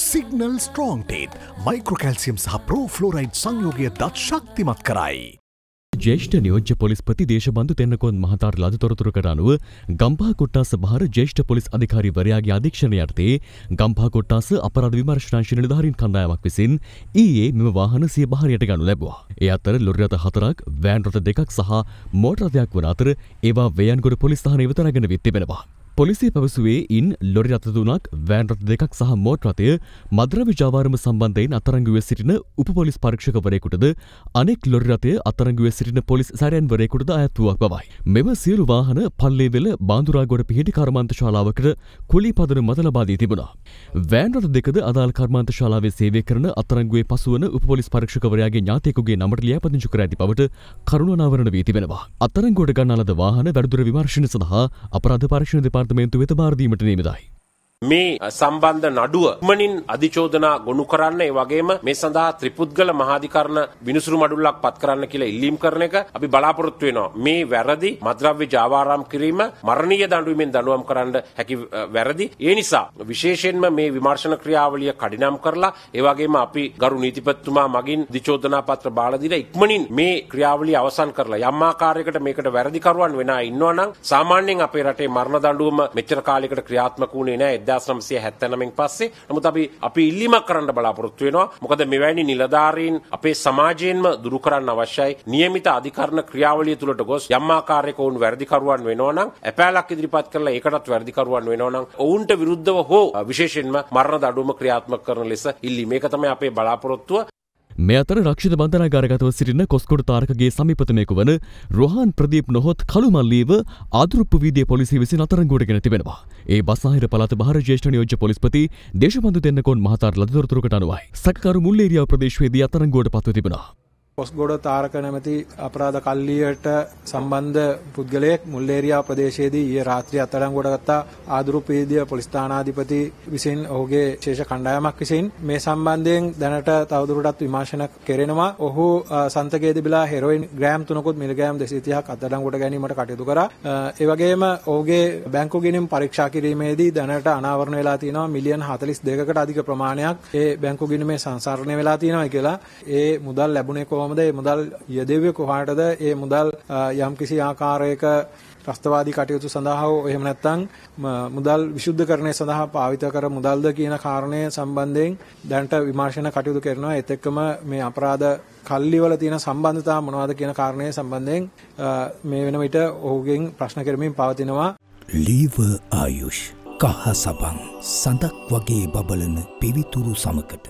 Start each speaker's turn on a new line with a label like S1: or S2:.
S1: Signal ස්ට්‍රෝන්ටේත් මයිකෝකැල්සියම් සහ ප්‍රෝෆ්ලෝරයිඩ් සංයෝගය දත් ශක්තිමත් කරයි. ජේෂ්ඨ නියෝජ්‍ය පොලිස්පති දේශබන්ධු තෙන්නකොන් මහතාර ලද තොරතුරකට අනුව ගම්පහ කොට්ටාස භාර ජේෂ්ඨ පොලිස් අධිකාරිවරයාගේ අධීක්ෂණය යටතේ ගම්පහ කොට්ටාස අපරාධ විමර්ශනාංශ නිලධාරීන් කණ්ඩායමක් විසින් ඊයේ මෙම වාහන සිය භාරයට ගනු ලැබුවා. ඒ අතර ලොරි රථ හතරක්, වෑන් රථ දෙකක් සහ මෝටර රථයක් වන අතර ඒවා වේයන්ගොඩ පොලිස් ස්ථානයේ වෙත රැගෙන විත් තිබෙනවා. පොලිසිය පැවසුවේ ඉන් ලොරි රථ තුනක් වෑන් රථ දෙකක් සහ මෝට් රථය මද්‍රව්‍ය ජාවාරම සම්බන්ධයෙන් අතරංගුවේ සිටින උපපොලිස් පරීක්ෂකවරයෙකුටද අනෙක් ලොරි රථය අතරංගුවේ සිටින පොලිස් සැරයන්වරයෙකුටද අයත් වූවක් බවයි. මෙම සියලු වාහන පල්ලේවෙල බාඳුරාගොඩ පිහිටි කර්මාන්ත ශාලාවකට කුලී පදන මත ලබා දී තිබුණා. වෑන් රථ දෙකද අදාළ කර්මාන්ත ශාලාවේ සේවය කරන අතරංගුවේ පසුවන උපපොලිස් පරීක්ෂකවරයාගේ ඥාතයෙකුගේ නමට ලියාපදිංචි කර ඇති බවට කරුණාවරණ වී තිබෙනවා. අතරංගුවට ගන්නා ලද වාහන වැඩිදුර විමර්ශන සඳහා අපරාධ පරීක්ෂණ දෙපාර්තමේන්තුව දෙපාර්තමේන්තු වෙත භාරදීමට නියමිතයි.
S2: මේ සම්බන්ධ නඩුව ඉක්මනින් අධිචෝදනා ගොනු කරන්න ඒ වගේම මේ සඳහා ත්‍රිපුද්ගල මහාධිකරණ විනිසුරු මඩුල්ලක් පත් කරන්න කියලා ඉල්ලීම් කරන එක අපි බලාපොරොත්තු වෙනවා මේ වැරදි මද්‍රව්‍ය ජාවාරම් කිරීම මරණීය දඬුවමින් දඬුවම් කරන්න හැකි වැරදි ඒ නිසා විශේෂයෙන්ම මේ විමර්ශන ක්‍රියාවලිය කඩිනම් කරලා ඒ වගේම අපි ගරු නීතිපතිතුමා මගින් දිචෝදනා පත්‍ර බාලා දීලා ඉක්මනින් මේ ක්‍රියාවලිය අවසන් කරලා යම් ආකාරයකට මේකට වැරදිකරුවන් වෙනා ඉන්නවනම් සාමාන්‍යයෙන් අපේ රටේ මරණ දඬුවම මෙච්චර කාලයකට ක්‍රියාත්මක වුණේ නැහැ 1900 හැත්තනමෙන් පස්සේ නමුත් අපි අපි ඉල්ලීමක් කරන්න බලාපොරොත්තු වෙනවා මොකද මෙවැනි නිලධාරීන් අපේ සමාජයෙන්ම දුරු කරන්න අවශ්‍යයි નિયમિત අධිකරණ ක්‍රියාවලිය තුලට ගොස් යම් ආකාරයක ඔවුන් වැරදිකරුවන් වෙනවා නම් ඇපෑලක් ඉදිරිපත් කරලා ඒකටත් වැරදිකරුවන් වෙනවා නම් ඔවුන්ට විරුද්ධව හෝ විශේෂයෙන්ම මරණ දඬුවම ක්‍රියාත්මක කරන ලෙස ඉල්ලීම මේක තමයි අපේ බලාපොරොත්තුව
S1: මේ අතර රක්ෂිත බන්ධනාගාරගතව සිටින කොස්කොට තාරකගේ සමීපතමයෙකු වන රොහන් ප්‍රදීප් නොහොත් කළුමල්ලීව ආදුරුප්පු වීදිය පොලිසිය විසින් අතරංගුවටගෙන තිබෙනවා. ඒ බස්නාහිර පළාත බහර ජේෂ්ඨ නියෝජ්‍ය පොලිස්පති දේශබන්දු දෙන්නකොන් මහතාට ලද තොරතුරකට අනුවයි. සැකකරු මුල්ලේරියාව ප්‍රදේශයේදී අතරංගුවට පත්ව තිබෙනවා.
S3: ඔස්ගොඩ තාරක නැමැති අපරාධ කල්ලියට සම්බන්ධ පුද්ගලයෙක් මුල්ලේරියා ප්‍රදේශයේදී ඊයේ රාත්‍රියේ අත්අඩංගුවට ගත්ත ආදුරු පීදිය පොලිස් ස්ථානාධිපති විසින් ඔහුගේ විශේෂ කණ්ඩායමක් විසින් මේ සම්බන්ධයෙන් දැනට තවදුරටත් විමර්ශන කෙරෙනවා. ඔහු සන්තකයේ තිබිලා හෙරොයින් ග්‍රෑම් 3කුත් මිලිග්‍රෑම් 230ක් අත්අඩංගුවට ගැනීමට කටයුතු කරා. ඒ වගේම ඔහුගේ බැංකු ගිණුම් පරීක්ෂා කිරීමේදී දැනට අනාවරණ වෙලා තියෙනවා මිලියන 42කට අධික ප්‍රමාණයක් ඒ බැංකු ගිණුමේ සංසරණය වෙලා තියෙනවා කියලා. ඒ මුදල් ලැබුණේ කොහොමද කොහොමද මේ මුදල් යෙදෙව්වේ කොහාටද මේ මුදල් යම්කිසි ආකාරයක ත්‍රස්තවාදී කටයුතු සඳහා හෝ එහෙම නැත්නම් මුදල් විසුද්ධකරණය සඳහා පාවිත කර මුදල්ද කියන කාරණය සම්බන්ධයෙන් දැනට විමර්ශන කටයුතු කරනවා ඒත් එක්කම මේ අපරාධ කල්ලිවල තියෙන සම්බන්ධතාව මොනවද කියන කාරණය සම්බන්ධයෙන් මේ වෙන විට ඔහුගෙන් ප්‍රශ්න කරමින් පවතිනවා ලීව ආයුෂ් කහ සබන් සඳක් වගේ බබලන
S1: පිවිතුරු සමකට